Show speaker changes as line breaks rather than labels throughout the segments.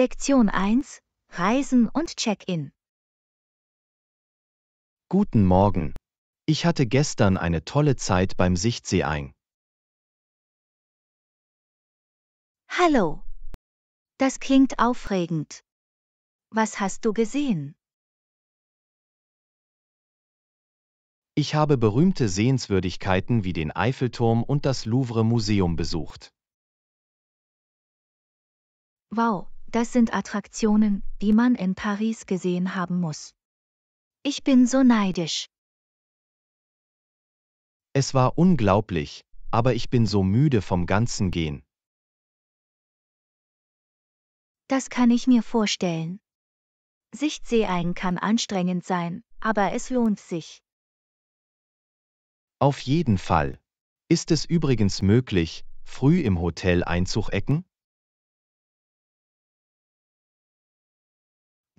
Lektion 1 Reisen und Check-in.
Guten Morgen. Ich hatte gestern eine tolle Zeit beim Sichtsee ein.
Hallo. Das klingt aufregend. Was hast du gesehen?
Ich habe berühmte Sehenswürdigkeiten wie den Eiffelturm und das Louvre Museum besucht.
Wow, das sind Attraktionen, die man in Paris gesehen haben muss. Ich bin so
neidisch.
Es war unglaublich, aber ich bin so müde vom ganzen Gehen.
Das kann ich mir vorstellen. Sichtseeein kann anstrengend sein, aber es lohnt sich.
Auf jeden Fall. Ist es übrigens möglich, früh im Hotel einzuchecken?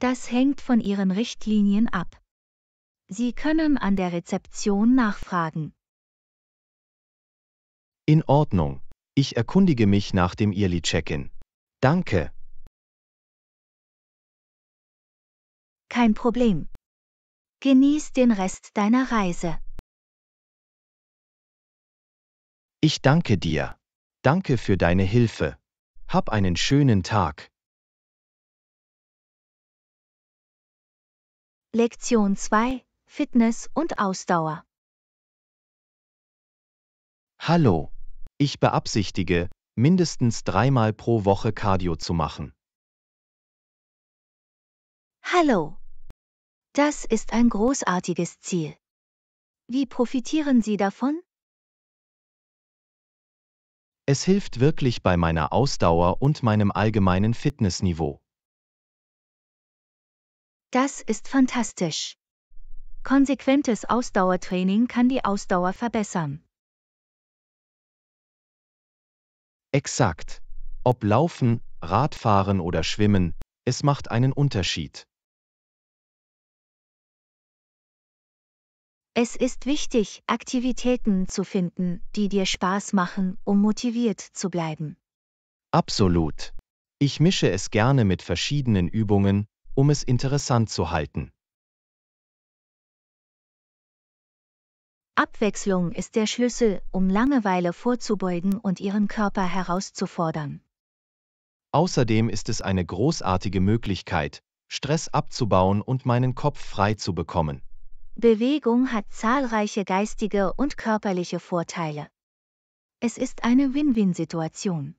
Das hängt von Ihren Richtlinien ab. Sie können an der Rezeption nachfragen.
In Ordnung. Ich erkundige mich nach dem Early Check-in. Danke.
Kein Problem. Genieß den Rest deiner Reise.
Ich danke dir. Danke für deine Hilfe. Hab einen schönen Tag.
Lektion 2 Fitness und Ausdauer.
Hallo, ich beabsichtige, mindestens dreimal pro Woche Cardio zu machen.
Hallo, das ist ein großartiges Ziel. Wie profitieren Sie davon?
Es hilft wirklich bei meiner Ausdauer und meinem allgemeinen Fitnessniveau.
Das ist fantastisch. Konsequentes Ausdauertraining kann die Ausdauer verbessern.
Exakt. Ob Laufen, Radfahren oder Schwimmen, es macht einen Unterschied.
Es ist wichtig, Aktivitäten zu finden, die dir Spaß machen, um motiviert zu bleiben.
Absolut. Ich mische es gerne mit verschiedenen Übungen, um es interessant zu halten.
Abwechslung ist der Schlüssel, um Langeweile vorzubeugen und ihren Körper herauszufordern.
Außerdem ist es eine großartige Möglichkeit, Stress abzubauen und meinen Kopf frei zu bekommen.
Bewegung hat zahlreiche geistige und körperliche Vorteile. Es ist eine Win-Win-Situation.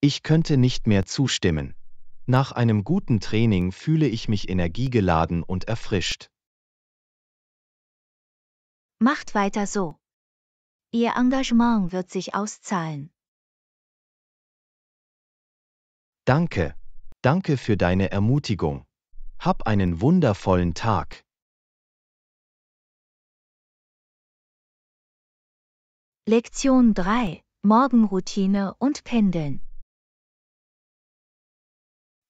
Ich könnte nicht mehr zustimmen. Nach einem guten Training fühle ich mich energiegeladen und erfrischt.
Macht weiter so. Ihr Engagement wird sich auszahlen.
Danke. Danke für deine Ermutigung. Hab einen wundervollen
Tag. Lektion 3. Morgenroutine und Pendeln.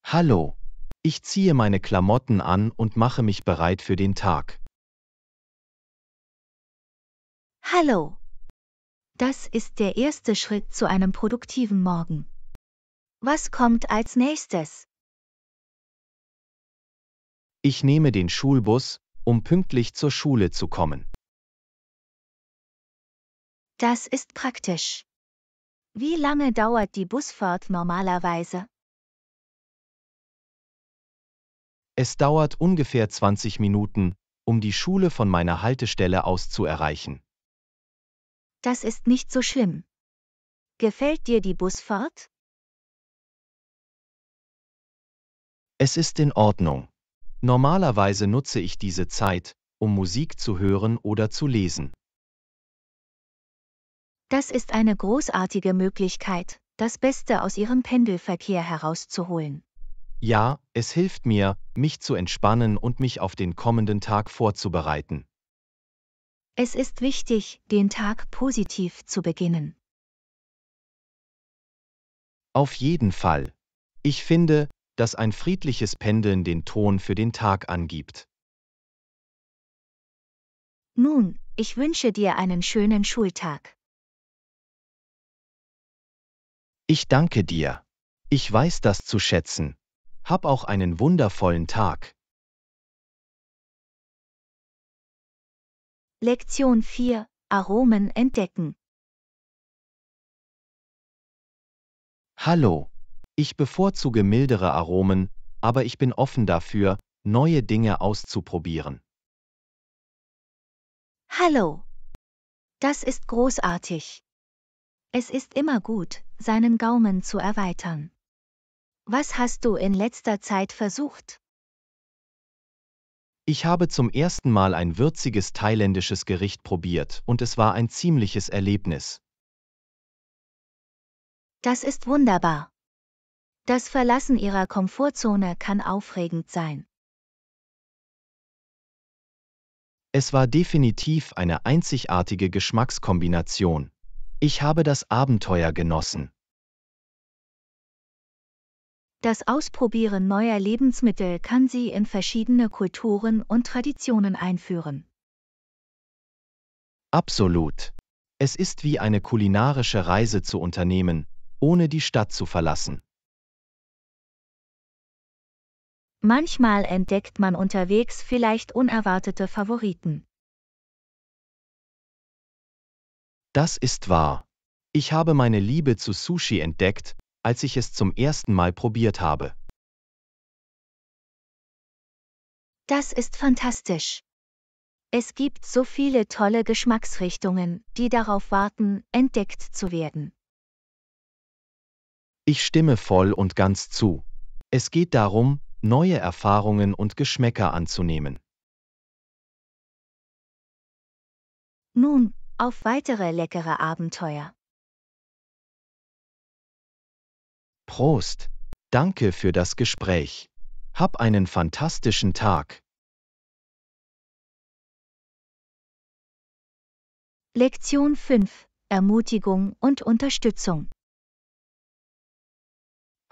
Hallo, ich ziehe meine Klamotten an und mache mich bereit für den Tag.
Hallo. Das ist der erste Schritt zu einem produktiven Morgen. Was kommt als nächstes?
Ich nehme den Schulbus, um pünktlich zur Schule zu kommen.
Das ist praktisch. Wie lange dauert die Busfahrt normalerweise?
Es dauert ungefähr 20 Minuten, um die Schule von meiner Haltestelle aus zu erreichen.
Das ist nicht so schlimm. Gefällt dir die Busfahrt?
Es ist in Ordnung. Normalerweise nutze ich diese Zeit, um Musik zu hören oder zu lesen.
Das ist eine großartige Möglichkeit, das Beste aus ihrem Pendelverkehr herauszuholen.
Ja, es hilft mir, mich zu entspannen und mich auf den kommenden Tag vorzubereiten.
Es ist wichtig, den Tag positiv zu beginnen.
Auf jeden Fall. Ich finde, dass ein friedliches Pendeln den Ton für den Tag angibt.
Nun, ich wünsche dir einen schönen Schultag.
Ich danke dir. Ich weiß das zu schätzen. Hab auch einen wundervollen Tag.
Lektion 4 Aromen entdecken.
Hallo. Ich bevorzuge mildere Aromen, aber ich bin offen dafür, neue Dinge auszuprobieren.
Hallo. Das ist großartig. Es ist immer gut, seinen Gaumen zu erweitern. Was hast du in letzter Zeit versucht?
Ich habe zum ersten Mal ein würziges thailändisches Gericht probiert und es war ein ziemliches Erlebnis.
Das ist wunderbar. Das Verlassen ihrer Komfortzone kann aufregend sein.
Es war definitiv eine einzigartige Geschmackskombination. Ich habe das Abenteuer genossen.
Das Ausprobieren neuer Lebensmittel kann sie in verschiedene Kulturen und Traditionen einführen.
Absolut. Es ist wie eine kulinarische Reise zu unternehmen, ohne die Stadt zu verlassen.
Manchmal entdeckt man unterwegs vielleicht unerwartete Favoriten.
Das ist wahr. Ich habe meine Liebe zu Sushi entdeckt, als ich es zum ersten Mal probiert habe.
Das
ist fantastisch. Es gibt so viele tolle Geschmacksrichtungen, die darauf warten, entdeckt zu werden.
Ich stimme voll und ganz zu. Es geht darum, neue Erfahrungen und Geschmäcker anzunehmen.
Nun, auf weitere leckere Abenteuer.
Prost! Danke für das Gespräch. Hab einen fantastischen Tag.
Lektion 5 Ermutigung und Unterstützung.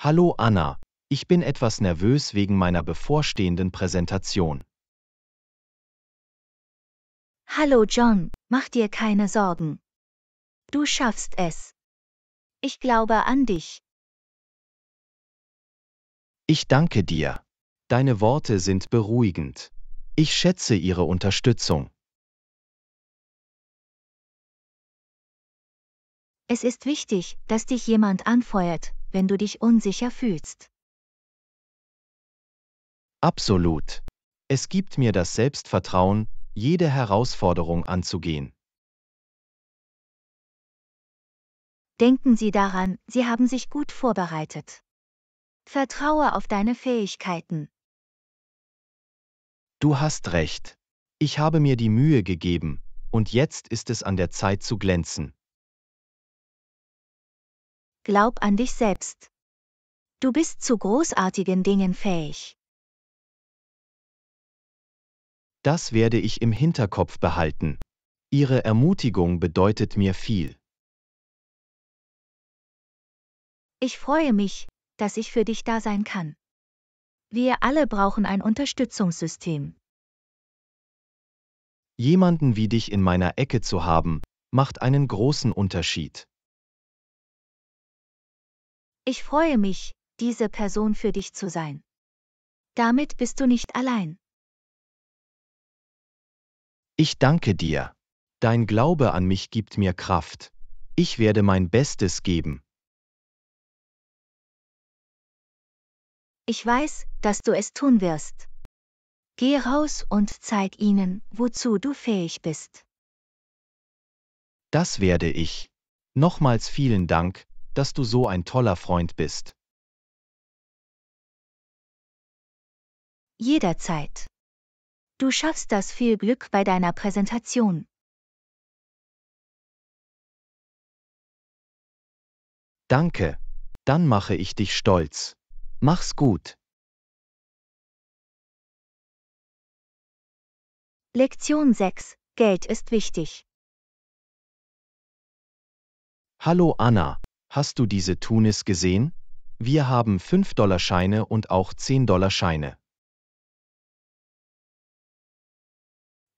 Hallo Anna, ich bin etwas nervös wegen meiner bevorstehenden Präsentation.
Hallo John, mach dir keine Sorgen. Du schaffst es. Ich glaube an dich.
Ich danke dir. Deine Worte sind beruhigend. Ich schätze Ihre Unterstützung.
Es ist wichtig, dass dich jemand anfeuert, wenn du dich unsicher fühlst.
Absolut. Es gibt mir das Selbstvertrauen, jede Herausforderung anzugehen.
Denken Sie daran, Sie haben sich gut vorbereitet. Vertraue auf deine Fähigkeiten.
Du hast recht. Ich habe mir die Mühe gegeben, und jetzt ist es an der Zeit zu glänzen.
Glaub an dich selbst. Du bist zu großartigen Dingen fähig.
Das werde ich im Hinterkopf behalten. Ihre Ermutigung bedeutet mir viel.
Ich freue mich, dass ich für dich da sein kann. Wir alle brauchen ein Unterstützungssystem.
Jemanden wie dich in meiner Ecke zu haben, macht einen großen Unterschied.
Ich freue mich, diese Person für dich zu sein. Damit bist du nicht allein.
Ich danke dir. Dein Glaube an mich gibt mir Kraft. Ich werde mein Bestes geben.
Ich weiß, dass du es tun wirst. Geh raus und zeig ihnen, wozu du fähig bist.
Das werde ich. Nochmals vielen Dank, dass du so ein toller Freund bist.
Jederzeit. Du schaffst das viel Glück bei deiner Präsentation. Danke. Dann mache ich dich stolz. Mach's gut. Lektion 6. Geld ist wichtig.
Hallo Anna, hast du diese Tunis gesehen? Wir haben 5-Dollar-Scheine und auch 10-Dollar-Scheine.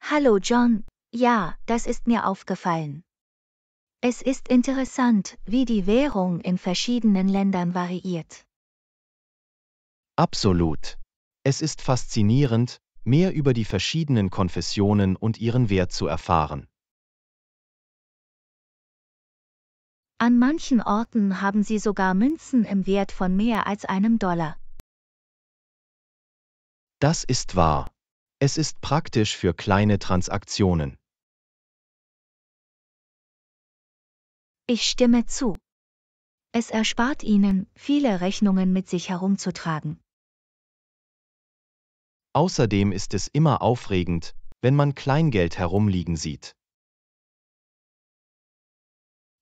Hallo John, ja, das ist mir aufgefallen. Es ist interessant, wie die Währung in verschiedenen Ländern variiert.
Absolut. Es ist faszinierend, mehr über die verschiedenen Konfessionen und ihren Wert zu erfahren.
An manchen Orten haben sie sogar Münzen im Wert von mehr als einem Dollar.
Das ist wahr. Es ist praktisch für kleine Transaktionen.
Ich stimme zu. Es erspart Ihnen, viele Rechnungen mit sich herumzutragen.
Außerdem ist es immer aufregend, wenn man Kleingeld herumliegen sieht.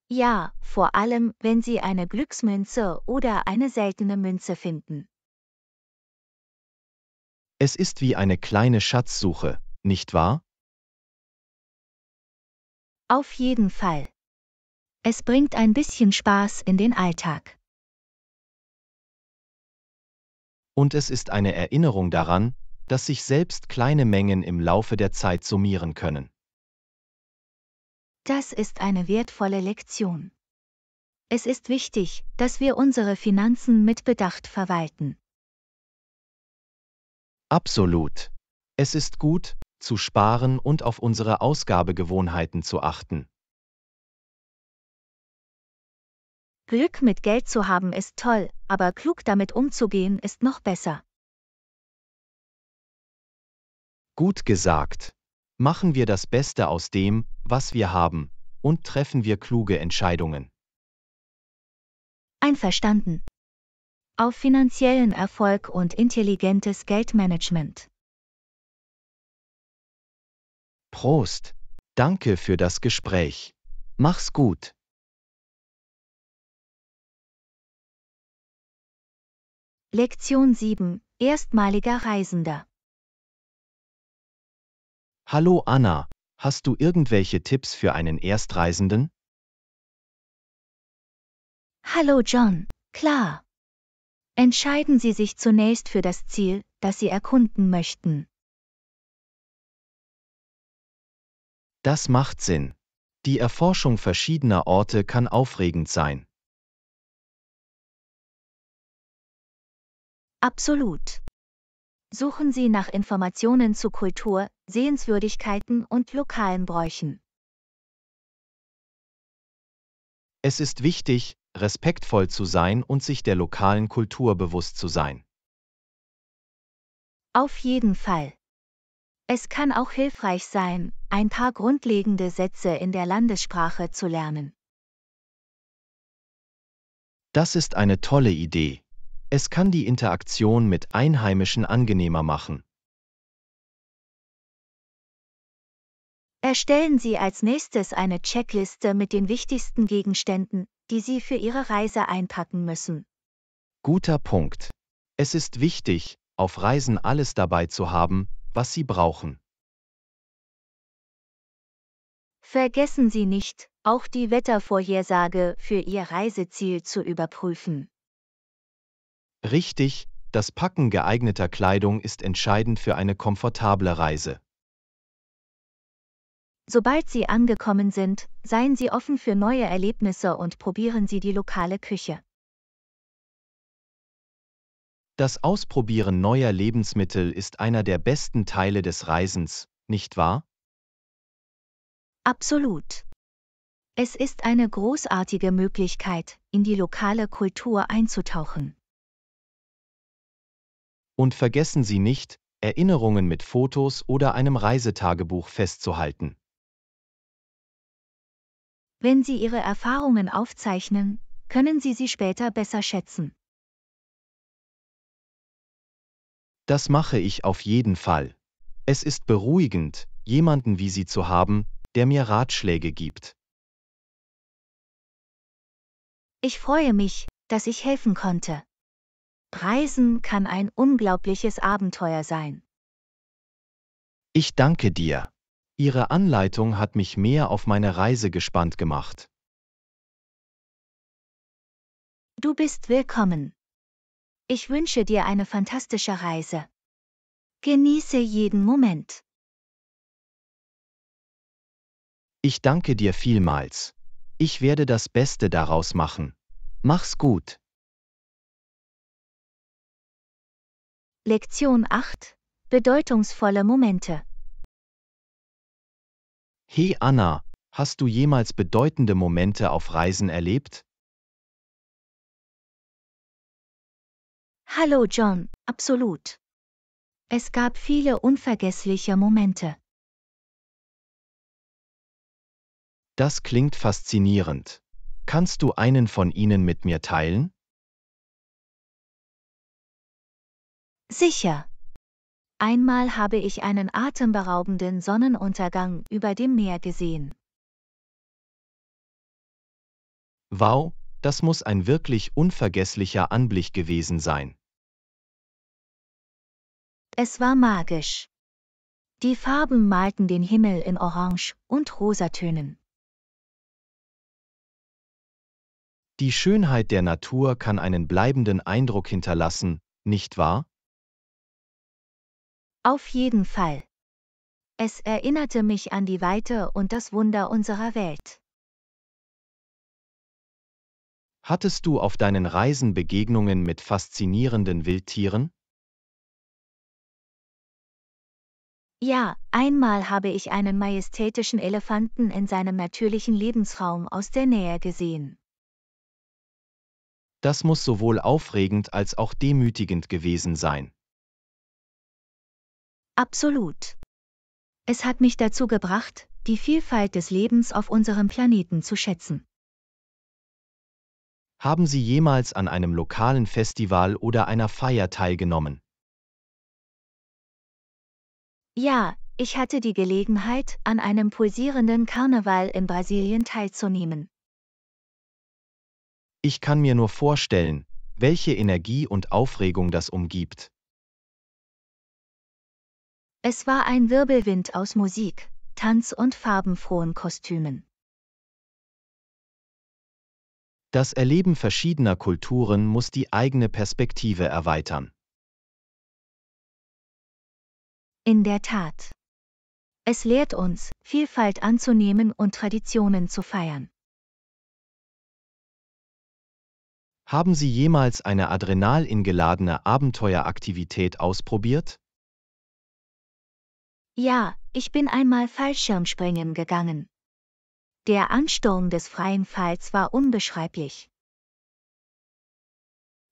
Ja, vor allem, wenn Sie eine Glücksmünze oder eine seltene Münze finden.
Es ist wie eine kleine Schatzsuche, nicht wahr?
Auf jeden Fall. Es bringt ein bisschen Spaß in den Alltag.
Und es ist eine Erinnerung daran, dass sich selbst kleine Mengen im Laufe der Zeit summieren können.
Das ist eine wertvolle Lektion. Es ist wichtig, dass wir unsere Finanzen mit Bedacht verwalten.
Absolut. Es ist gut, zu sparen und auf unsere Ausgabegewohnheiten zu achten.
Glück mit Geld zu haben ist toll, aber klug damit umzugehen ist noch besser.
Gut gesagt. Machen wir das Beste aus dem, was wir haben, und treffen wir kluge Entscheidungen.
Einverstanden. Auf finanziellen Erfolg und intelligentes Geldmanagement.
Prost. Danke für das Gespräch.
Mach's gut. Lektion 7. Erstmaliger Reisender.
Hallo Anna, hast du irgendwelche Tipps für einen Erstreisenden?
Hallo John, klar. Entscheiden Sie sich zunächst für das Ziel, das Sie erkunden möchten.
Das macht Sinn. Die Erforschung verschiedener Orte kann aufregend sein.
Absolut. Suchen Sie nach Informationen zu Kultur, Sehenswürdigkeiten und lokalen Bräuchen.
Es ist wichtig, respektvoll zu sein und sich der lokalen Kultur bewusst zu sein.
Auf jeden Fall. Es kann auch hilfreich sein, ein paar grundlegende Sätze in der Landessprache zu lernen.
Das ist eine tolle Idee. Es kann die Interaktion mit Einheimischen angenehmer machen.
Erstellen Sie als nächstes eine Checkliste mit den wichtigsten Gegenständen, die Sie für Ihre Reise einpacken müssen.
Guter Punkt. Es ist wichtig, auf Reisen alles dabei zu haben, was Sie brauchen.
Vergessen Sie nicht, auch die Wettervorhersage für Ihr Reiseziel zu überprüfen.
Richtig, das Packen geeigneter Kleidung ist entscheidend für eine komfortable Reise.
Sobald Sie angekommen sind, seien Sie offen für neue Erlebnisse und probieren Sie die lokale Küche.
Das Ausprobieren neuer Lebensmittel ist einer der besten Teile des Reisens, nicht wahr?
Absolut. Es ist eine großartige Möglichkeit, in die lokale Kultur einzutauchen.
Und vergessen Sie nicht, Erinnerungen mit Fotos oder einem Reisetagebuch festzuhalten.
Wenn Sie Ihre Erfahrungen aufzeichnen, können Sie sie später besser schätzen.
Das mache ich auf jeden Fall. Es ist beruhigend, jemanden wie Sie zu haben, der mir Ratschläge gibt.
Ich freue mich, dass ich helfen konnte. Reisen kann ein unglaubliches Abenteuer sein.
Ich danke dir. Ihre Anleitung hat mich mehr auf meine Reise gespannt gemacht.
Du bist willkommen. Ich wünsche dir eine fantastische Reise. Genieße jeden Moment.
Ich danke dir vielmals. Ich werde das Beste daraus machen. Mach's gut.
Lektion 8 Bedeutungsvolle Momente
Hey Anna, hast du jemals bedeutende Momente auf Reisen erlebt?
Hallo John, absolut. Es gab viele unvergessliche Momente.
Das klingt faszinierend. Kannst du einen von ihnen mit mir teilen?
Sicher. Einmal habe ich einen atemberaubenden Sonnenuntergang über dem Meer gesehen.
Wow, das muss ein wirklich unvergesslicher Anblick gewesen sein.
Es war magisch. Die Farben malten den Himmel in Orange- und Rosatönen.
Die Schönheit der Natur kann einen bleibenden Eindruck hinterlassen, nicht wahr?
Auf jeden Fall. Es erinnerte mich an die Weite und das Wunder unserer Welt.
Hattest du auf deinen Reisen Begegnungen mit faszinierenden Wildtieren?
Ja, einmal habe ich einen majestätischen Elefanten in seinem natürlichen Lebensraum aus der Nähe gesehen.
Das muss sowohl aufregend als auch demütigend gewesen sein.
Absolut. Es hat mich dazu gebracht, die Vielfalt des Lebens auf unserem Planeten zu
schätzen.
Haben Sie jemals an einem lokalen Festival oder einer Feier teilgenommen?
Ja,
ich hatte die Gelegenheit, an einem pulsierenden Karneval in Brasilien teilzunehmen.
Ich kann mir nur vorstellen, welche Energie und Aufregung das umgibt.
Es war ein Wirbelwind aus Musik, Tanz und farbenfrohen Kostümen.
Das Erleben verschiedener Kulturen muss die eigene Perspektive erweitern.
In der Tat. Es lehrt uns, Vielfalt anzunehmen und Traditionen zu feiern.
Haben Sie jemals eine adrenalingeladene Abenteueraktivität ausprobiert?
Ja, ich bin einmal Fallschirmspringen gegangen. Der Ansturm des freien Falls war unbeschreiblich.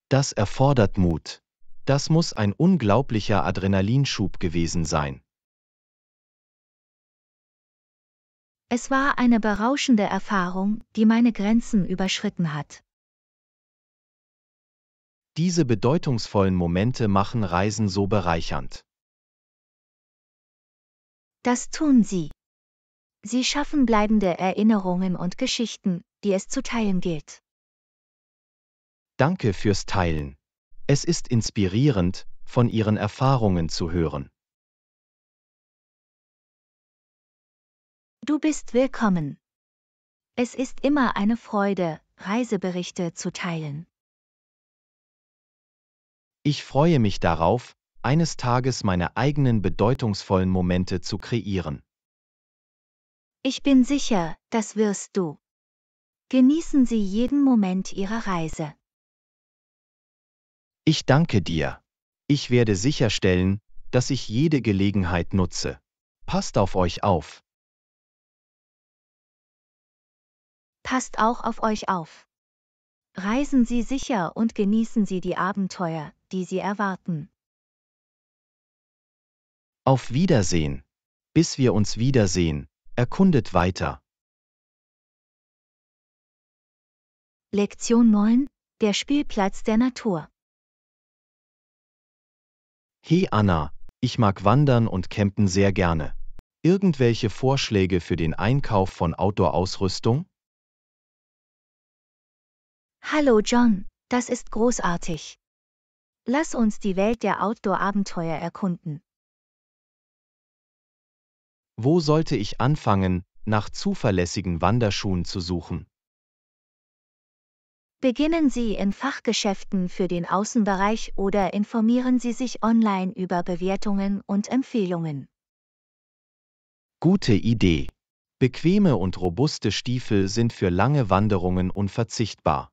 Das erfordert Mut. Das muss ein unglaublicher Adrenalinschub gewesen sein.
Es war eine berauschende Erfahrung, die meine Grenzen überschritten hat.
Diese bedeutungsvollen Momente machen Reisen so bereichernd.
Das tun sie. Sie schaffen bleibende Erinnerungen und Geschichten, die es zu teilen gilt.
Danke fürs Teilen. Es ist inspirierend, von Ihren Erfahrungen zu hören.
Du bist willkommen. Es ist immer eine Freude, Reiseberichte zu teilen.
Ich freue mich darauf, eines Tages meine eigenen bedeutungsvollen Momente zu kreieren.
Ich bin sicher, das wirst du. Genießen Sie jeden Moment Ihrer Reise.
Ich danke dir. Ich werde sicherstellen, dass ich jede Gelegenheit nutze. Passt auf euch auf.
Passt auch auf euch auf. Reisen Sie sicher und genießen Sie die Abenteuer, die Sie erwarten.
Auf Wiedersehen. Bis wir uns wiedersehen, erkundet weiter.
Lektion 9. Der Spielplatz der Natur.
Hey Anna, ich mag Wandern und Campen sehr gerne. Irgendwelche Vorschläge für den Einkauf von Outdoor-Ausrüstung?
Hallo John, das ist großartig. Lass uns die Welt der Outdoor-Abenteuer erkunden.
Wo sollte ich anfangen, nach zuverlässigen Wanderschuhen zu suchen?
Beginnen Sie in Fachgeschäften für den Außenbereich oder informieren Sie sich online über Bewertungen und Empfehlungen.
Gute Idee. Bequeme und robuste Stiefel sind für lange Wanderungen unverzichtbar.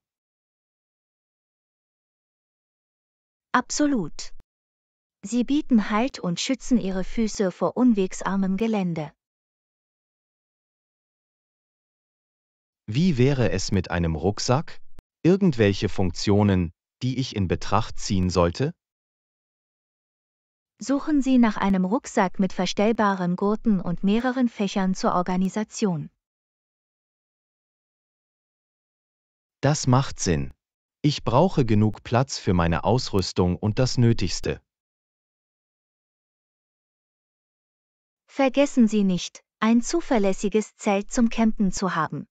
Absolut. Sie bieten Halt und schützen ihre Füße vor unwegsarmem Gelände.
Wie wäre es mit einem Rucksack? Irgendwelche Funktionen, die ich in Betracht ziehen sollte?
Suchen Sie nach einem Rucksack mit verstellbaren Gurten und mehreren Fächern zur Organisation.
Das macht Sinn. Ich brauche genug Platz für meine Ausrüstung und das Nötigste.
Vergessen Sie nicht, ein zuverlässiges Zelt zum Campen zu haben.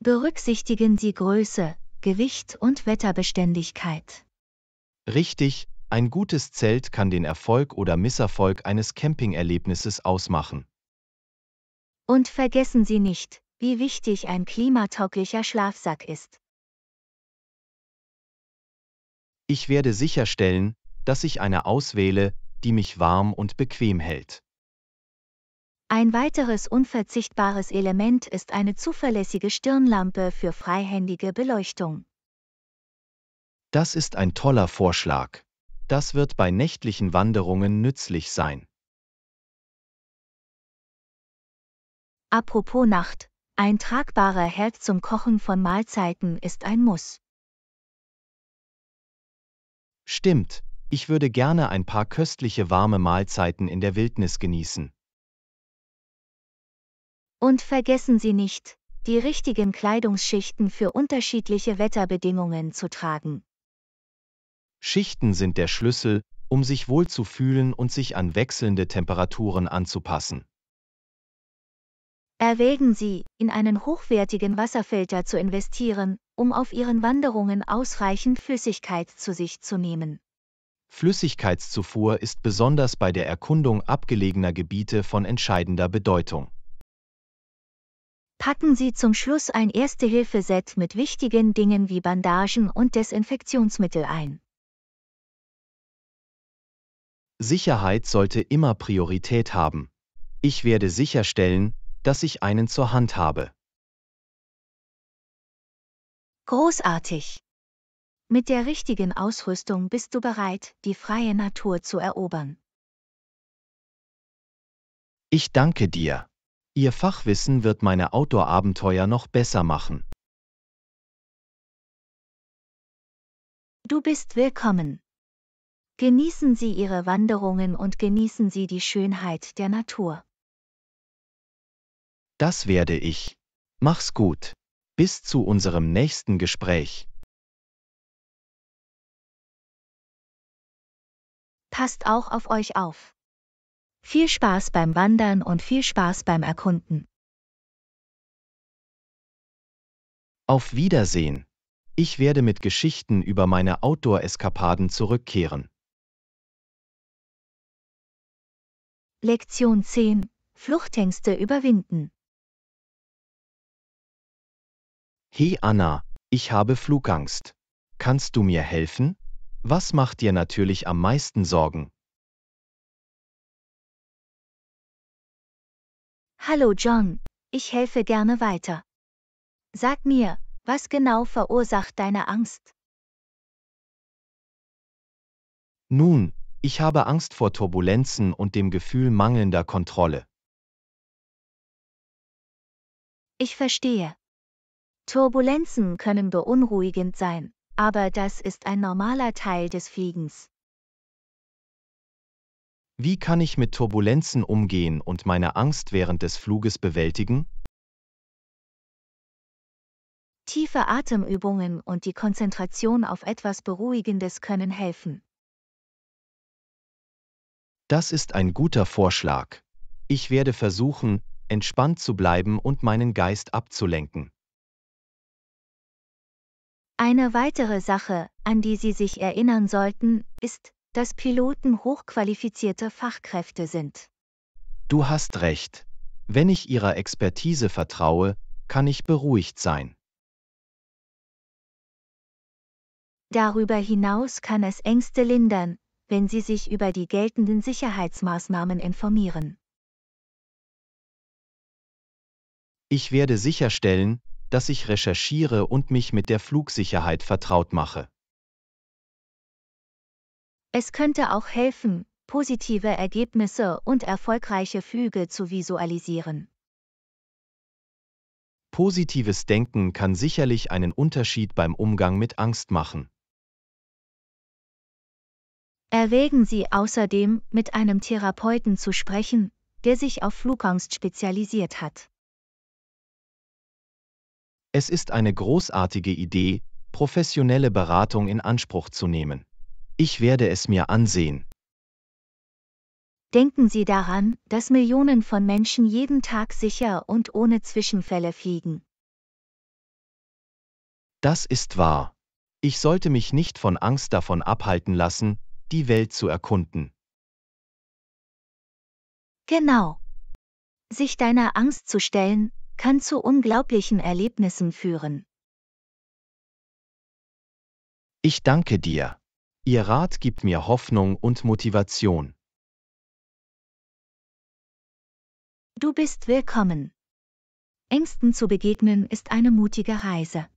Berücksichtigen Sie Größe, Gewicht und Wetterbeständigkeit.
Richtig, ein gutes Zelt kann den Erfolg oder Misserfolg eines Campingerlebnisses ausmachen.
Und vergessen Sie nicht, wie wichtig ein klimatauglicher Schlafsack ist.
Ich werde sicherstellen, dass ich eine auswähle, die mich warm und bequem hält.
Ein weiteres unverzichtbares Element ist eine zuverlässige Stirnlampe für freihändige Beleuchtung.
Das ist ein toller Vorschlag. Das wird bei nächtlichen Wanderungen nützlich sein.
Apropos Nacht, ein tragbarer Herd zum Kochen von Mahlzeiten ist ein Muss.
Stimmt, ich würde gerne ein paar köstliche warme Mahlzeiten in der Wildnis genießen.
Und vergessen Sie nicht, die richtigen Kleidungsschichten für unterschiedliche Wetterbedingungen zu tragen.
Schichten sind der Schlüssel, um sich wohl zu fühlen und sich an wechselnde Temperaturen anzupassen.
Erwägen Sie, in einen hochwertigen Wasserfilter zu investieren, um auf Ihren Wanderungen ausreichend Flüssigkeit zu sich zu nehmen.
Flüssigkeitszufuhr ist besonders bei der Erkundung abgelegener Gebiete von entscheidender Bedeutung
packen Sie zum Schluss ein Erste-Hilfe-Set mit wichtigen Dingen wie Bandagen und Desinfektionsmittel ein.
Sicherheit sollte immer Priorität haben. Ich werde sicherstellen, dass ich einen zur Hand habe.
Großartig! Mit der richtigen Ausrüstung bist du bereit, die freie Natur zu erobern.
Ich danke dir. Ihr Fachwissen wird meine Outdoor-Abenteuer noch besser machen.
Du bist willkommen. Genießen Sie Ihre Wanderungen und genießen Sie die Schönheit der Natur.
Das werde ich. Mach's gut.
Bis zu unserem nächsten Gespräch.
Passt auch auf euch auf. Viel Spaß beim Wandern und viel Spaß beim Erkunden.
Auf Wiedersehen. Ich werde mit Geschichten über meine Outdoor-Eskapaden zurückkehren.
Lektion 10. Fluchtängste überwinden.
Hey Anna, ich habe Flugangst. Kannst du mir helfen? Was macht dir natürlich am meisten Sorgen?
Hallo John, ich helfe gerne weiter. Sag mir, was genau verursacht deine Angst?
Nun, ich habe Angst vor Turbulenzen und dem Gefühl mangelnder Kontrolle.
Ich verstehe. Turbulenzen können beunruhigend sein, aber das ist ein normaler Teil des
Fliegens.
Wie kann ich mit Turbulenzen umgehen und meine Angst während des Fluges bewältigen?
Tiefe Atemübungen und die Konzentration auf etwas Beruhigendes können helfen.
Das ist ein guter Vorschlag. Ich werde versuchen, entspannt zu bleiben und meinen Geist abzulenken.
Eine weitere Sache, an die Sie sich erinnern sollten, ist, dass Piloten hochqualifizierte Fachkräfte sind.
Du hast recht. Wenn ich ihrer Expertise vertraue, kann ich beruhigt sein.
Darüber hinaus kann es Ängste lindern, wenn sie sich über die geltenden Sicherheitsmaßnahmen informieren.
Ich werde sicherstellen, dass ich recherchiere und mich mit der Flugsicherheit vertraut mache.
Es könnte auch helfen, positive Ergebnisse und erfolgreiche Flüge zu visualisieren.
Positives Denken kann sicherlich einen Unterschied beim Umgang mit Angst machen.
Erwägen Sie außerdem, mit einem Therapeuten zu sprechen, der sich auf Flugangst spezialisiert hat.
Es ist eine großartige Idee, professionelle Beratung in Anspruch zu nehmen. Ich werde es mir ansehen.
Denken Sie daran, dass Millionen von Menschen jeden Tag sicher und ohne Zwischenfälle fliegen.
Das ist wahr. Ich sollte mich nicht von Angst davon abhalten lassen, die Welt zu erkunden.
Genau. Sich deiner Angst zu stellen, kann zu unglaublichen Erlebnissen
führen.
Ich danke dir. Ihr Rat gibt mir Hoffnung und Motivation.
Du bist willkommen. Ängsten zu begegnen ist eine mutige Reise.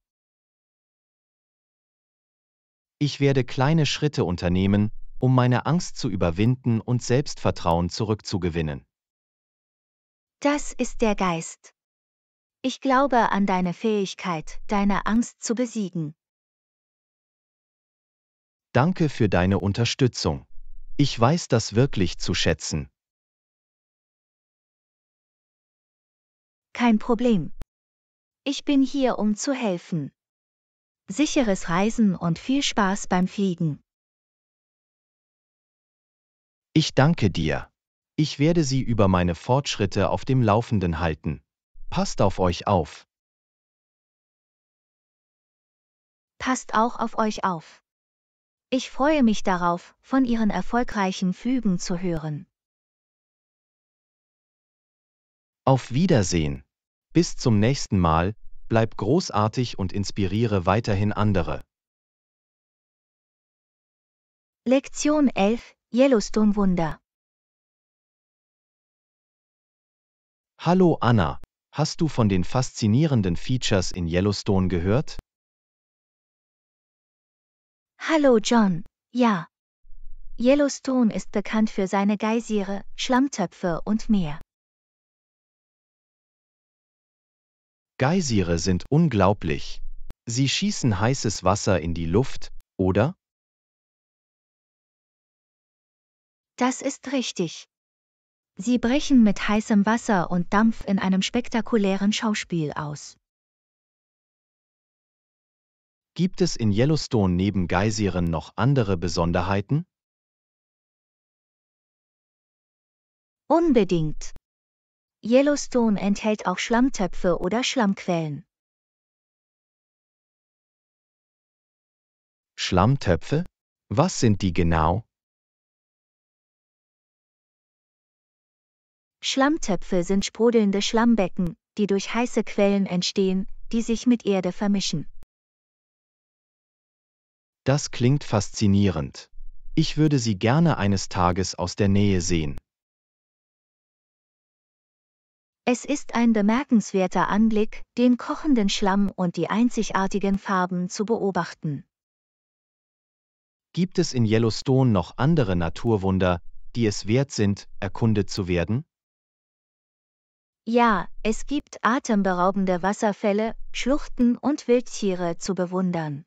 Ich werde kleine Schritte unternehmen, um meine Angst zu überwinden und Selbstvertrauen zurückzugewinnen.
Das ist der Geist. Ich glaube an deine Fähigkeit, deine Angst zu besiegen.
Danke für deine Unterstützung. Ich weiß das wirklich zu schätzen.
Kein Problem. Ich bin hier, um zu helfen. Sicheres Reisen und viel Spaß beim Fliegen.
Ich danke dir. Ich werde Sie über meine Fortschritte auf dem Laufenden halten. Passt auf euch auf.
Passt auch auf euch auf. Ich freue mich darauf, von Ihren erfolgreichen Fügen zu hören.
Auf Wiedersehen. Bis zum nächsten Mal, bleib großartig und inspiriere weiterhin andere.
Lektion 11 Yellowstone Wunder
Hallo Anna, hast du von den faszinierenden Features in Yellowstone gehört?
Hallo John. Ja. Yellowstone ist bekannt für seine Geysire, Schlammtöpfe und mehr.
Geysire sind unglaublich. Sie schießen heißes Wasser in die Luft, oder?
Das ist richtig. Sie brechen mit heißem Wasser und Dampf in einem spektakulären Schauspiel aus.
Gibt es in Yellowstone neben Geysiren noch andere
Besonderheiten? Unbedingt.
Yellowstone enthält auch Schlammtöpfe oder Schlammquellen.
Schlammtöpfe? Was
sind die genau?
Schlammtöpfe sind sprudelnde Schlammbecken, die durch heiße Quellen entstehen, die sich mit Erde vermischen.
Das klingt faszinierend. Ich würde sie gerne eines Tages aus der Nähe sehen.
Es ist ein bemerkenswerter Anblick, den kochenden Schlamm und die einzigartigen Farben zu beobachten.
Gibt es in Yellowstone noch andere Naturwunder, die es wert sind, erkundet zu werden?
Ja, es gibt atemberaubende Wasserfälle, Schluchten und Wildtiere zu bewundern.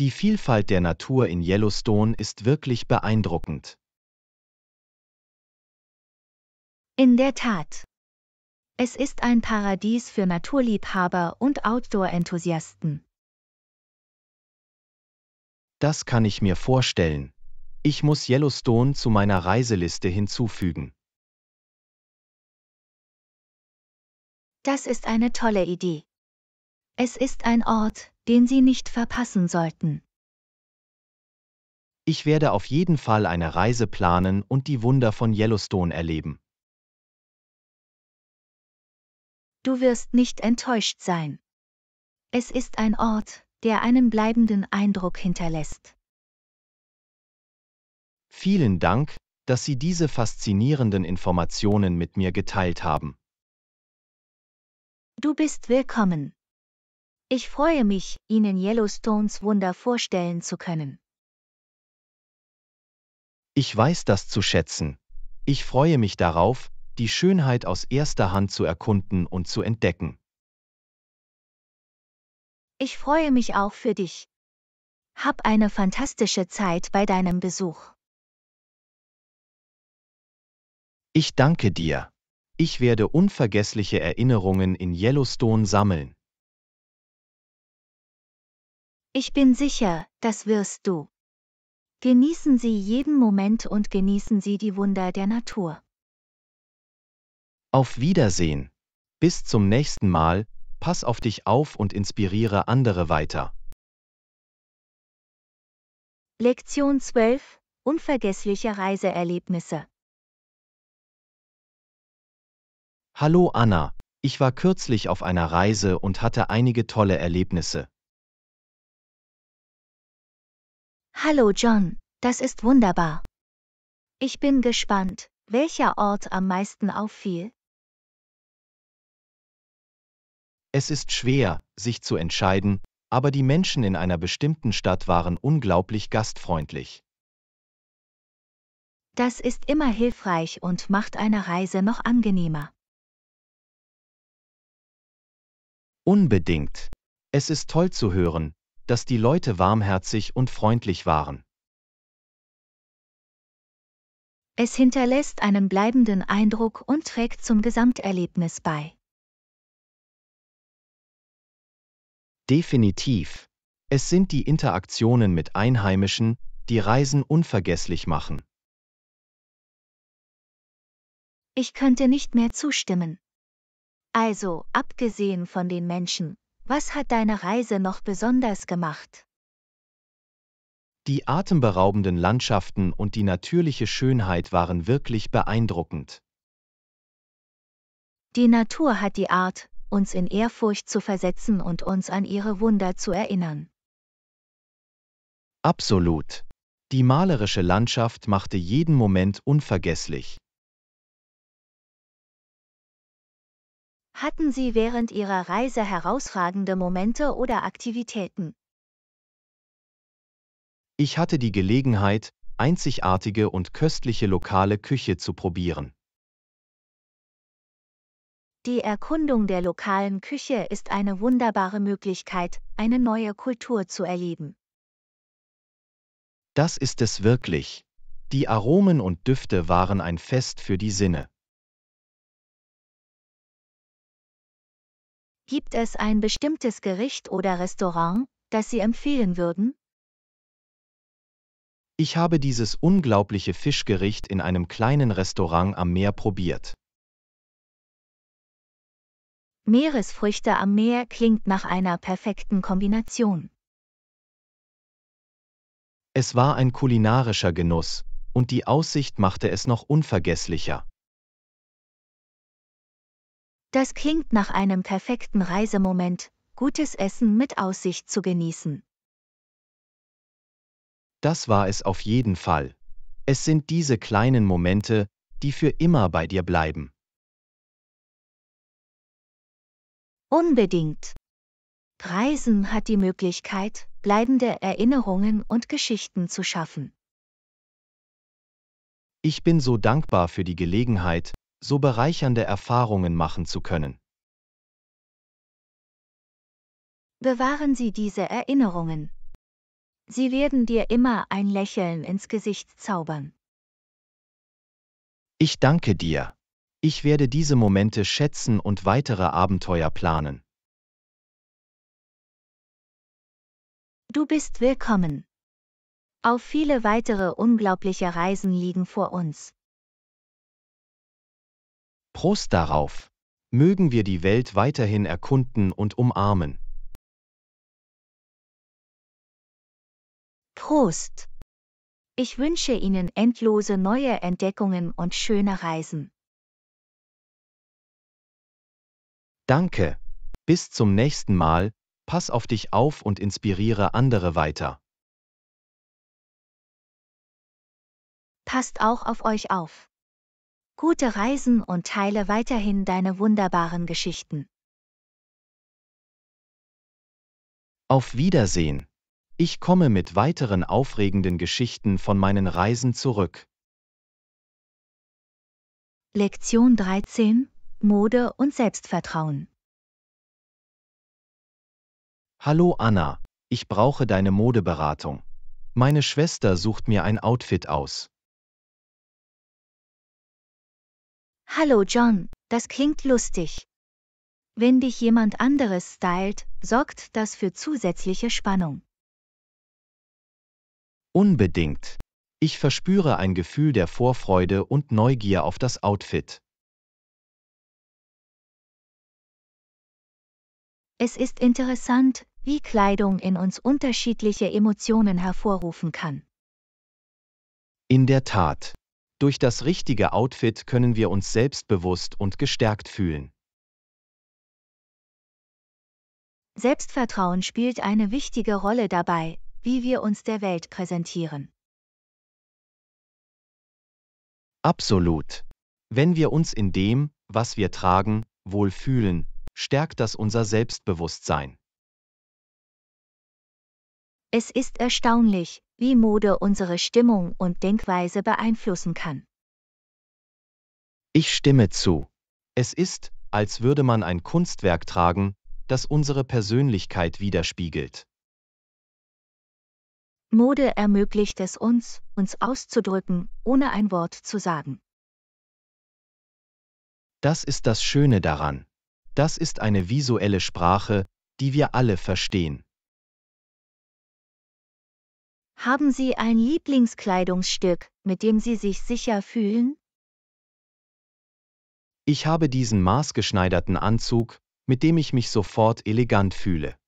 Die Vielfalt der Natur in Yellowstone ist wirklich beeindruckend.
In der Tat. Es ist ein Paradies für Naturliebhaber und Outdoor-Enthusiasten.
Das kann ich mir vorstellen. Ich muss Yellowstone zu meiner Reiseliste hinzufügen.
Das ist eine tolle Idee. Es ist ein Ort, den Sie nicht verpassen sollten.
Ich werde auf jeden Fall eine Reise planen und die Wunder von Yellowstone erleben.
Du wirst nicht
enttäuscht sein. Es ist ein Ort, der einen bleibenden Eindruck hinterlässt.
Vielen Dank, dass Sie diese faszinierenden Informationen mit mir geteilt haben.
Du bist willkommen. Ich freue mich, Ihnen Yellowstones Wunder vorstellen zu können.
Ich weiß das zu schätzen. Ich freue mich darauf, die Schönheit aus erster Hand zu erkunden und zu entdecken.
Ich freue mich auch für dich. Hab eine fantastische Zeit bei deinem Besuch.
Ich danke dir. Ich werde unvergessliche Erinnerungen in Yellowstone sammeln.
Ich bin sicher, das wirst du. Genießen Sie jeden Moment und genießen Sie die Wunder der Natur.
Auf Wiedersehen. Bis zum nächsten Mal, pass auf dich auf und inspiriere andere weiter.
Lektion 12 Unvergessliche Reiseerlebnisse
Hallo Anna, ich war kürzlich auf einer Reise und hatte einige tolle Erlebnisse.
Hallo John, das ist wunderbar. Ich bin gespannt, welcher Ort am meisten auffiel.
Es ist schwer, sich zu entscheiden, aber die Menschen in einer bestimmten Stadt waren unglaublich gastfreundlich.
Das ist immer hilfreich und macht eine Reise noch angenehmer.
Unbedingt. Es ist toll zu hören, dass die Leute warmherzig und freundlich waren.
Es hinterlässt einen bleibenden Eindruck und trägt zum Gesamterlebnis bei.
Definitiv. Es sind die Interaktionen mit Einheimischen, die Reisen unvergesslich machen.
Ich könnte nicht mehr zustimmen. Also, abgesehen von den Menschen, was hat deine Reise noch besonders gemacht?
Die atemberaubenden Landschaften und die natürliche Schönheit waren wirklich beeindruckend.
Die Natur hat die Art, uns in Ehrfurcht zu versetzen und uns an ihre Wunder zu erinnern.
Absolut. Die malerische Landschaft machte jeden Moment unvergesslich.
Hatten Sie während Ihrer Reise herausragende Momente oder Aktivitäten?
Ich hatte die Gelegenheit, einzigartige und köstliche lokale Küche zu probieren.
Die Erkundung der lokalen Küche ist eine wunderbare Möglichkeit, eine neue Kultur zu erleben.
Das ist es wirklich. Die Aromen und Düfte waren ein
Fest für die Sinne.
Gibt es ein bestimmtes Gericht oder Restaurant, das Sie empfehlen würden?
Ich habe dieses unglaubliche Fischgericht in einem kleinen Restaurant am Meer probiert.
Meeresfrüchte am Meer klingt nach einer perfekten Kombination.
Es war ein kulinarischer Genuss, und die Aussicht machte es noch unvergesslicher.
Das klingt nach einem perfekten Reisemoment, gutes Essen mit Aussicht zu genießen.
Das war es auf jeden Fall. Es sind diese kleinen Momente, die für immer bei dir bleiben.
Unbedingt. Reisen hat die Möglichkeit, bleibende Erinnerungen und Geschichten zu schaffen.
Ich bin so dankbar für die Gelegenheit, so bereichernde Erfahrungen machen zu können.
Bewahren Sie diese Erinnerungen. Sie werden dir immer ein Lächeln ins Gesicht zaubern.
Ich danke dir. Ich werde diese Momente schätzen und weitere Abenteuer planen.
Du bist willkommen. Auf viele weitere unglaubliche Reisen liegen vor uns.
Prost darauf! Mögen wir die Welt weiterhin
erkunden
und umarmen.
Prost! Ich wünsche Ihnen endlose neue Entdeckungen und schöne Reisen.
Danke. Bis zum nächsten Mal, pass auf dich auf und inspiriere andere weiter.
Passt auch auf euch auf. Gute Reisen und teile weiterhin deine wunderbaren Geschichten.
Auf Wiedersehen. Ich komme mit weiteren aufregenden Geschichten von meinen Reisen zurück.
Lektion 13 Mode und Selbstvertrauen.
Hallo Anna, ich brauche deine Modeberatung. Meine Schwester sucht mir ein Outfit aus.
Hallo John, das klingt lustig. Wenn dich jemand anderes stylt, sorgt das für zusätzliche Spannung.
Unbedingt. Ich verspüre ein Gefühl der Vorfreude und Neugier auf das Outfit.
Es ist interessant, wie Kleidung in uns unterschiedliche Emotionen hervorrufen kann.
In der Tat. Durch das richtige Outfit können wir uns selbstbewusst und gestärkt fühlen.
Selbstvertrauen spielt eine wichtige Rolle dabei, wie wir uns der Welt präsentieren.
Absolut. Wenn wir uns in dem, was wir tragen, wohlfühlen, stärkt das unser Selbstbewusstsein.
Es ist erstaunlich, wie Mode unsere Stimmung und Denkweise beeinflussen kann.
Ich stimme zu. Es ist, als würde man ein Kunstwerk tragen, das unsere Persönlichkeit widerspiegelt.
Mode ermöglicht es uns, uns auszudrücken, ohne ein Wort zu sagen.
Das ist das Schöne daran. Das ist eine visuelle Sprache, die wir alle verstehen.
Haben Sie ein Lieblingskleidungsstück, mit dem Sie sich sicher fühlen?
Ich habe diesen maßgeschneiderten Anzug, mit dem ich mich sofort elegant fühle.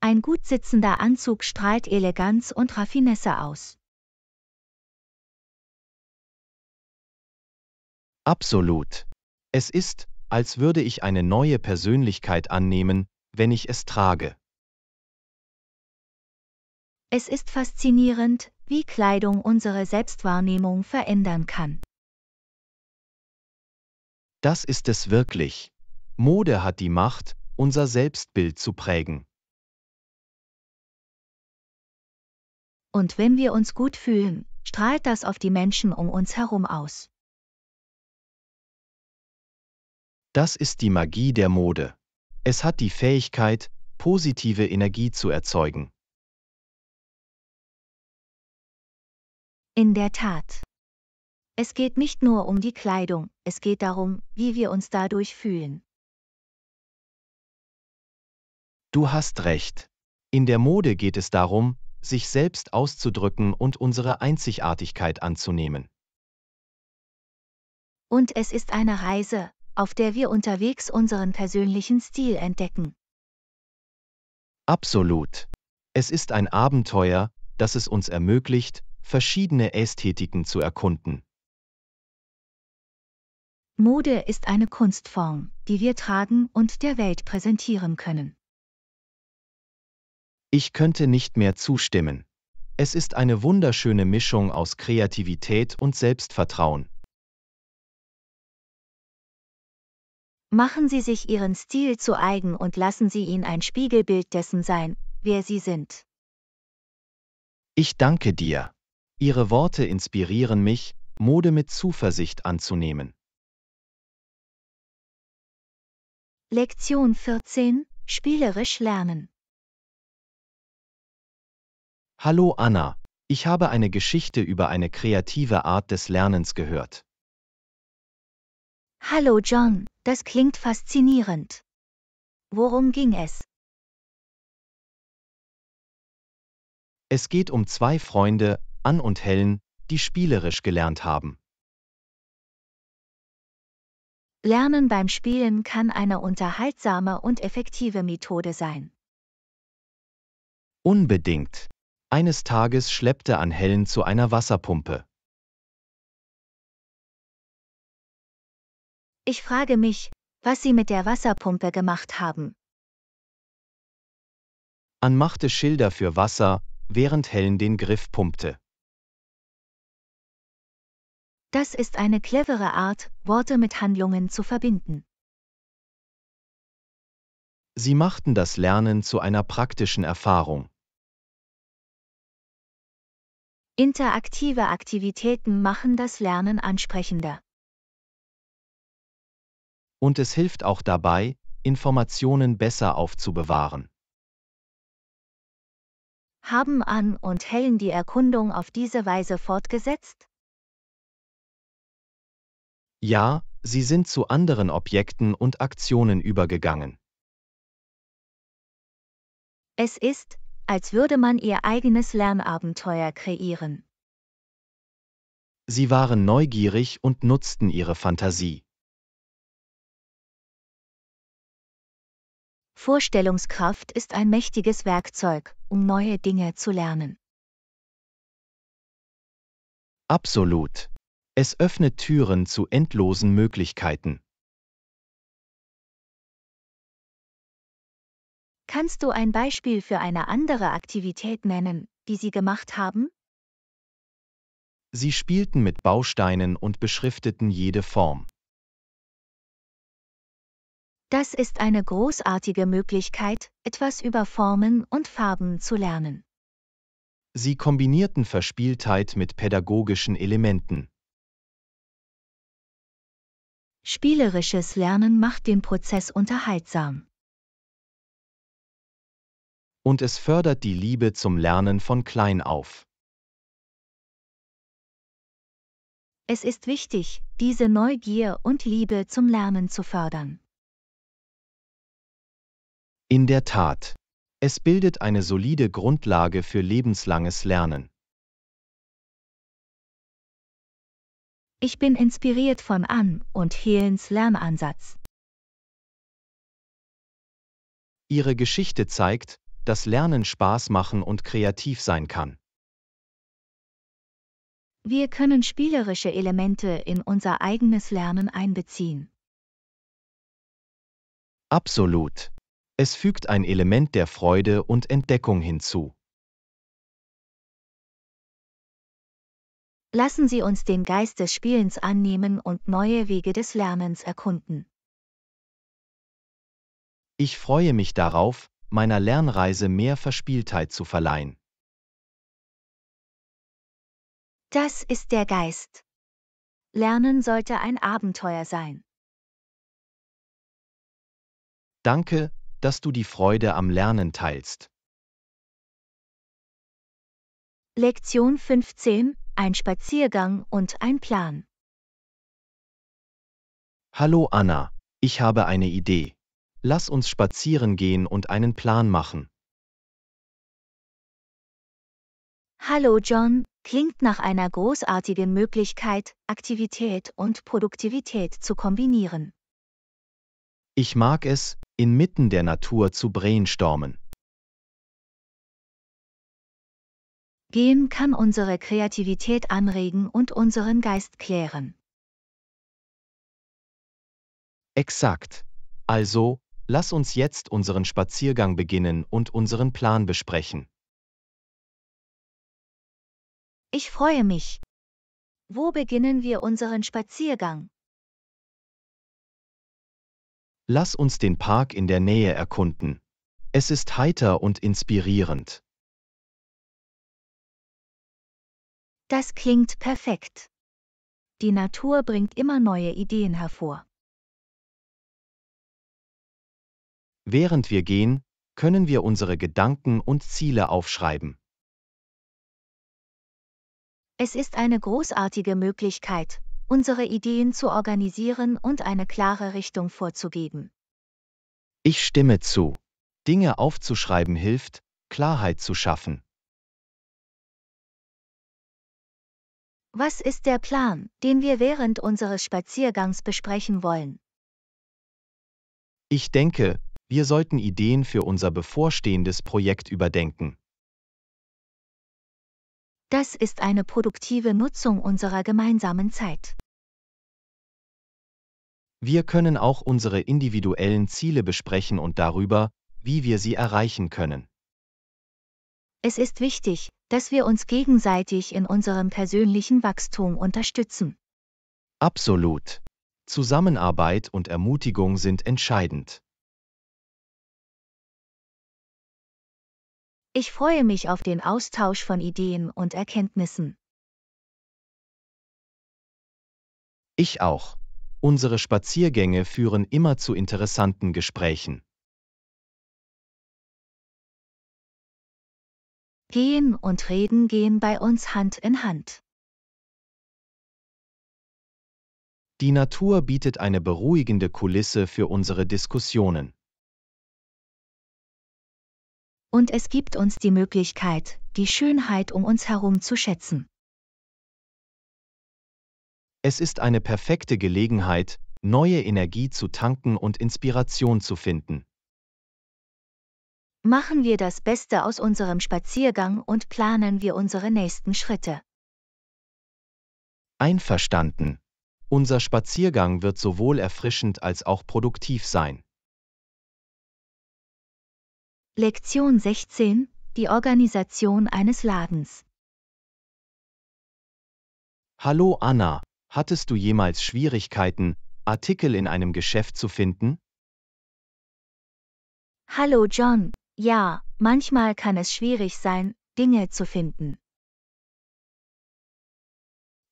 Ein gut sitzender Anzug strahlt Eleganz und Raffinesse aus.
Absolut. Es ist, als würde ich eine neue Persönlichkeit annehmen, wenn ich es trage.
Es ist faszinierend, wie Kleidung unsere Selbstwahrnehmung verändern kann.
Das ist es wirklich. Mode hat die Macht, unser Selbstbild zu prägen.
Und wenn wir uns gut fühlen, strahlt das auf die Menschen um uns herum aus.
Das ist die Magie der Mode. Es hat die Fähigkeit, positive Energie zu erzeugen.
In der Tat. Es geht nicht nur um die Kleidung, es geht darum, wie wir uns dadurch fühlen.
Du hast recht. In der Mode geht es darum, sich selbst auszudrücken und unsere Einzigartigkeit anzunehmen.
Und es ist eine Reise, auf der wir unterwegs unseren persönlichen Stil entdecken.
Absolut. Es ist ein Abenteuer, das es uns ermöglicht, verschiedene Ästhetiken zu erkunden.
Mode ist eine Kunstform, die wir tragen und der Welt präsentieren können.
Ich könnte nicht mehr zustimmen. Es ist eine wunderschöne Mischung aus Kreativität und Selbstvertrauen.
Machen Sie sich Ihren Stil zu eigen und lassen Sie ihn ein Spiegelbild dessen sein, wer Sie sind.
Ich danke dir. Ihre Worte inspirieren mich, Mode mit Zuversicht anzunehmen.
Lektion 14 Spielerisch lernen.
Hallo Anna, ich habe eine Geschichte über eine kreative Art des Lernens gehört.
Hallo John, das klingt faszinierend. Worum ging es?
Es geht um zwei Freunde, Ann und Helen, die spielerisch gelernt haben.
Lernen beim Spielen kann eine unterhaltsame und effektive Methode sein.
Unbedingt. Eines Tages schleppte Ann Helen zu einer Wasserpumpe.
Ich frage mich, was sie mit der Wasserpumpe gemacht haben.
Ann machte Schilder für Wasser, während Helen den Griff pumpte.
Das ist eine clevere Art, Worte mit Handlungen zu verbinden.
Sie machten das Lernen zu einer praktischen Erfahrung.
Interaktive Aktivitäten machen das Lernen ansprechender.
Und es hilft auch dabei, Informationen besser aufzubewahren.
Haben An und Helen die Erkundung auf diese Weise fortgesetzt?
Ja, sie sind zu anderen Objekten und Aktionen übergegangen.
Es ist, als würde man ihr eigenes Lernabenteuer kreieren.
Sie waren neugierig und nutzten ihre Fantasie.
Vorstellungskraft ist ein mächtiges Werkzeug, um neue Dinge
zu lernen. Absolut. Es
öffnet Türen zu endlosen Möglichkeiten.
Kannst du ein Beispiel für eine andere Aktivität nennen, die Sie gemacht haben?
Sie spielten mit Bausteinen und beschrifteten jede Form.
Das ist eine großartige Möglichkeit, etwas über Formen und Farben zu lernen.
Sie kombinierten Verspieltheit mit pädagogischen Elementen.
Spielerisches Lernen macht den Prozess
unterhaltsam.
Und es fördert die Liebe zum Lernen von klein auf.
Es
ist wichtig, diese Neugier und Liebe zum Lernen zu fördern.
In der Tat. Es bildet eine solide Grundlage für lebenslanges Lernen.
Ich bin inspiriert von Ann und Helens Lernansatz.
Ihre Geschichte zeigt, dass Lernen Spaß machen und kreativ sein kann.
Wir können spielerische Elemente in unser eigenes Lernen einbeziehen.
Absolut. Es fügt ein Element der Freude und Entdeckung hinzu.
Lassen Sie uns den Geist des Spielens annehmen und neue Wege des Lernens erkunden.
Ich freue mich darauf, meiner Lernreise mehr Verspieltheit zu verleihen.
Das ist der Geist. Lernen sollte ein Abenteuer sein.
Danke, dass du die Freude am Lernen teilst.
Lektion 15 ein Spaziergang und ein Plan.
Hallo Anna, ich habe eine Idee. Lass uns spazieren gehen und einen Plan machen.
Hallo John, klingt nach einer großartigen Möglichkeit, Aktivität und Produktivität zu kombinieren.
Ich mag es, inmitten der Natur zu brainstormen.
Gehen kann unsere Kreativität anregen und unseren Geist klären.
Exakt. Also, lass uns jetzt unseren Spaziergang beginnen und unseren Plan besprechen.
Ich freue mich. Wo beginnen wir unseren Spaziergang?
Lass uns den Park in der Nähe erkunden. Es ist heiter und inspirierend.
Das klingt perfekt. Die Natur bringt immer neue Ideen hervor.
Während wir gehen, können wir unsere Gedanken und Ziele aufschreiben.
Es ist eine großartige Möglichkeit, unsere Ideen zu organisieren und eine klare Richtung vorzugeben.
Ich stimme zu. Dinge aufzuschreiben hilft, Klarheit zu schaffen.
Was ist der Plan, den wir während unseres Spaziergangs besprechen wollen?
Ich denke, wir sollten Ideen für unser bevorstehendes Projekt überdenken.
Das ist eine produktive Nutzung unserer gemeinsamen Zeit.
Wir können auch unsere individuellen Ziele besprechen und darüber, wie wir sie erreichen können.
Es ist wichtig, dass wir uns gegenseitig in unserem persönlichen Wachstum unterstützen.
Absolut. Zusammenarbeit und Ermutigung sind entscheidend.
Ich freue mich auf den Austausch von Ideen und Erkenntnissen.
Ich auch. Unsere Spaziergänge führen immer zu interessanten Gesprächen.
Gehen und Reden gehen bei uns Hand in Hand.
Die Natur bietet eine beruhigende Kulisse für unsere Diskussionen.
Und es gibt uns die Möglichkeit, die Schönheit um uns herum zu schätzen.
Es ist eine perfekte Gelegenheit, neue Energie zu tanken und Inspiration zu finden.
Machen wir das Beste aus unserem Spaziergang und planen wir unsere nächsten Schritte.
Einverstanden. Unser Spaziergang wird sowohl erfrischend als auch produktiv sein.
Lektion 16 Die Organisation eines Ladens
Hallo Anna, hattest du jemals Schwierigkeiten, Artikel in einem Geschäft zu finden?
Hallo John, ja, manchmal kann es schwierig sein, Dinge zu finden.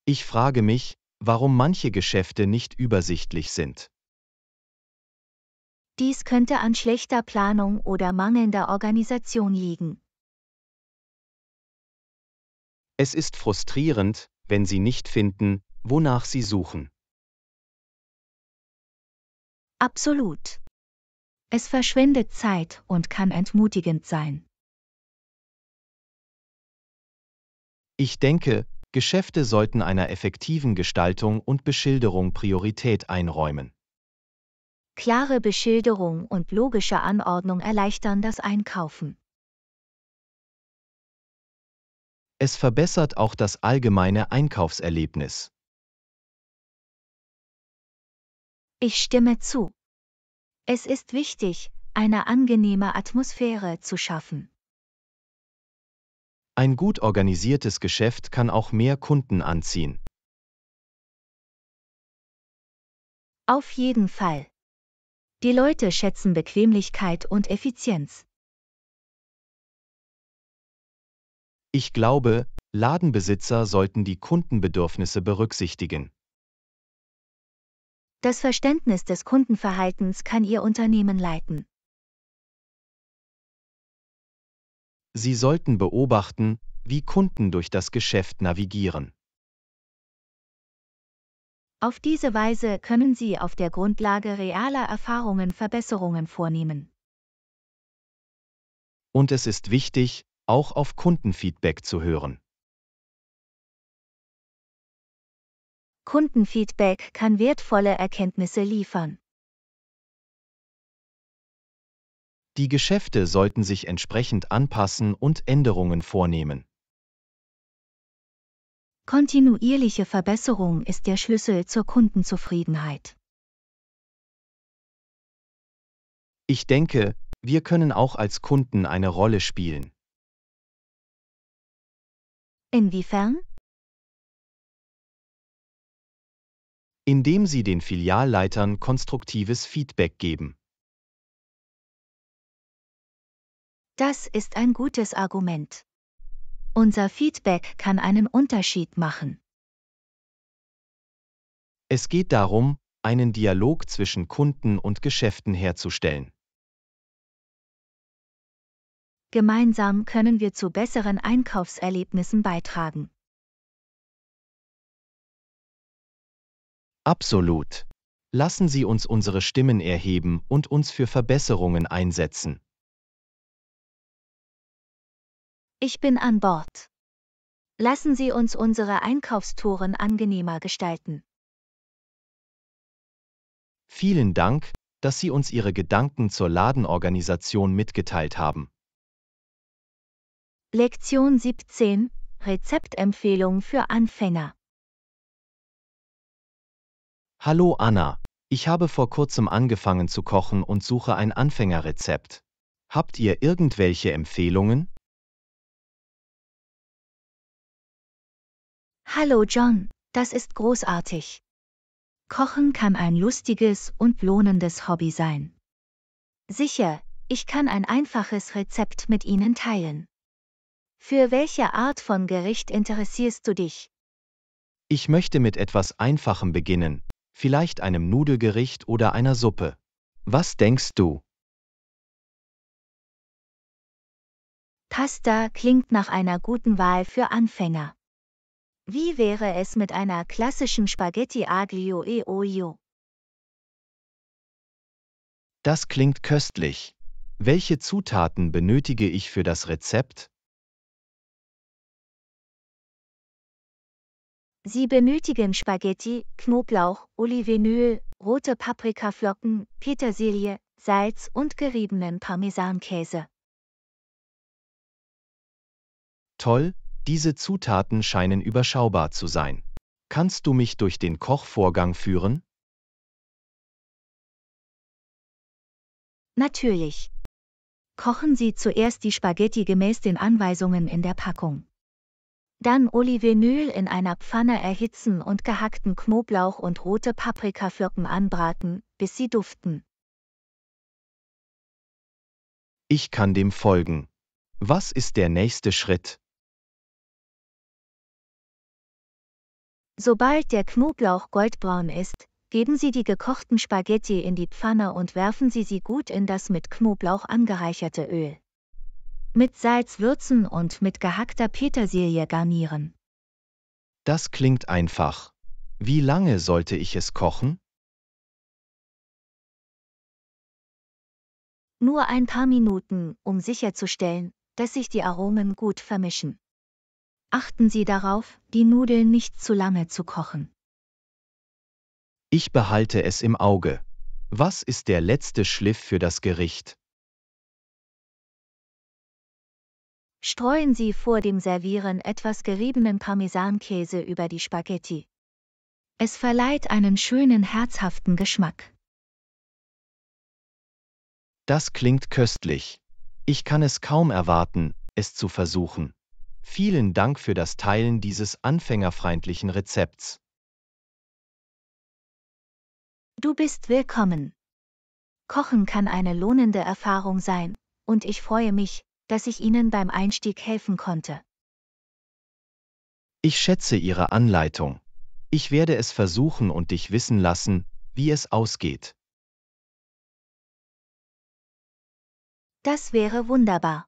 Ich frage mich, warum manche Geschäfte nicht übersichtlich sind.
Dies könnte an schlechter Planung oder mangelnder Organisation liegen.
Es ist frustrierend, wenn sie nicht finden, wonach sie
suchen. Absolut.
Es verschwendet Zeit und kann entmutigend sein.
Ich denke, Geschäfte sollten einer effektiven Gestaltung und Beschilderung Priorität einräumen.
Klare Beschilderung und logische Anordnung erleichtern das Einkaufen.
Es verbessert auch das allgemeine Einkaufserlebnis.
Ich stimme zu. Es ist wichtig, eine angenehme Atmosphäre zu schaffen.
Ein gut organisiertes Geschäft kann auch mehr Kunden anziehen.
Auf jeden Fall. Die Leute schätzen Bequemlichkeit und Effizienz.
Ich glaube, Ladenbesitzer sollten die Kundenbedürfnisse berücksichtigen.
Das Verständnis des Kundenverhaltens kann Ihr Unternehmen leiten.
Sie sollten beobachten,
wie Kunden durch das Geschäft navigieren.
Auf diese Weise können Sie auf der Grundlage realer Erfahrungen Verbesserungen
vornehmen.
Und es ist wichtig, auch auf
Kundenfeedback zu hören.
Kundenfeedback kann wertvolle Erkenntnisse liefern.
Die Geschäfte sollten sich entsprechend anpassen und Änderungen vornehmen.
Kontinuierliche Verbesserung ist der Schlüssel zur Kundenzufriedenheit.
Ich denke, wir können auch als Kunden eine Rolle spielen.
Inwiefern?
indem sie den Filialleitern konstruktives Feedback geben.
Das ist ein gutes Argument. Unser Feedback kann einen Unterschied machen.
Es geht darum, einen Dialog zwischen Kunden und Geschäften herzustellen.
Gemeinsam können wir zu besseren Einkaufserlebnissen beitragen.
Absolut. Lassen Sie uns unsere Stimmen erheben und uns für Verbesserungen einsetzen.
Ich bin an Bord. Lassen Sie uns unsere Einkaufstouren angenehmer gestalten.
Vielen Dank, dass Sie uns Ihre Gedanken zur Ladenorganisation mitgeteilt haben.
Lektion 17 Rezeptempfehlung für Anfänger
Hallo Anna, ich habe vor kurzem angefangen zu kochen und suche ein Anfängerrezept. Habt ihr irgendwelche Empfehlungen?
Hallo John, das ist großartig. Kochen kann ein lustiges und lohnendes Hobby sein. Sicher, ich kann ein einfaches Rezept mit Ihnen teilen. Für welche Art von Gericht interessierst du dich?
Ich möchte mit etwas Einfachem beginnen, vielleicht einem Nudelgericht oder einer Suppe. Was denkst du?
Pasta klingt nach einer guten Wahl für Anfänger. Wie wäre es mit einer klassischen Spaghetti aglio e olio?
Das klingt köstlich. Welche Zutaten benötige ich für das Rezept?
Sie benötigen Spaghetti, Knoblauch, Olivenöl, rote Paprikaflocken, Petersilie, Salz und geriebenen Parmesankäse.
Toll, diese Zutaten scheinen überschaubar zu sein. Kannst du mich durch den Kochvorgang führen?
Natürlich. Kochen Sie zuerst die Spaghetti gemäß den Anweisungen in der Packung. Dann Olivenöl in einer Pfanne erhitzen und gehackten Knoblauch und rote Paprikaflocken anbraten, bis sie duften.
Ich kann dem folgen. Was ist der nächste Schritt?
Sobald der Knoblauch goldbraun ist, geben Sie die gekochten Spaghetti in die Pfanne und werfen Sie sie gut in das mit Knoblauch angereicherte Öl. Mit Salz würzen und mit gehackter Petersilie garnieren.
Das klingt einfach. Wie lange sollte ich es kochen?
Nur ein paar Minuten, um sicherzustellen, dass sich die Aromen gut vermischen. Achten Sie darauf, die Nudeln nicht zu lange zu kochen.
Ich behalte es im Auge. Was ist der letzte Schliff für das Gericht?
Streuen Sie vor dem Servieren etwas geriebenen Parmesankäse über die Spaghetti. Es verleiht einen schönen herzhaften Geschmack.
Das klingt köstlich. Ich kann es kaum erwarten, es zu versuchen. Vielen Dank für das Teilen dieses anfängerfreundlichen Rezepts.
Du bist willkommen. Kochen kann eine lohnende Erfahrung sein, und ich freue mich, dass ich Ihnen beim Einstieg helfen konnte.
Ich schätze Ihre Anleitung. Ich werde es versuchen und dich wissen lassen, wie es ausgeht.
Das wäre wunderbar.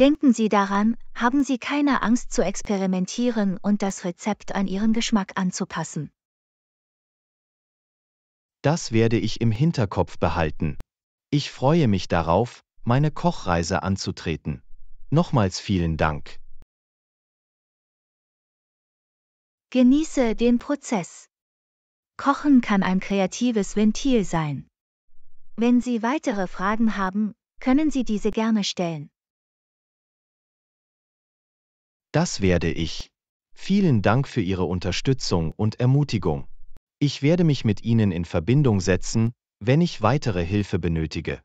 Denken Sie daran, haben Sie keine Angst zu experimentieren und das Rezept an Ihren Geschmack anzupassen.
Das werde ich im Hinterkopf behalten. Ich freue mich darauf, meine Kochreise anzutreten. Nochmals vielen Dank.
Genieße den Prozess. Kochen kann ein kreatives Ventil sein. Wenn Sie weitere Fragen haben, können Sie diese gerne stellen.
Das werde ich. Vielen Dank für Ihre Unterstützung und Ermutigung. Ich werde mich mit Ihnen in Verbindung setzen, wenn ich weitere Hilfe benötige.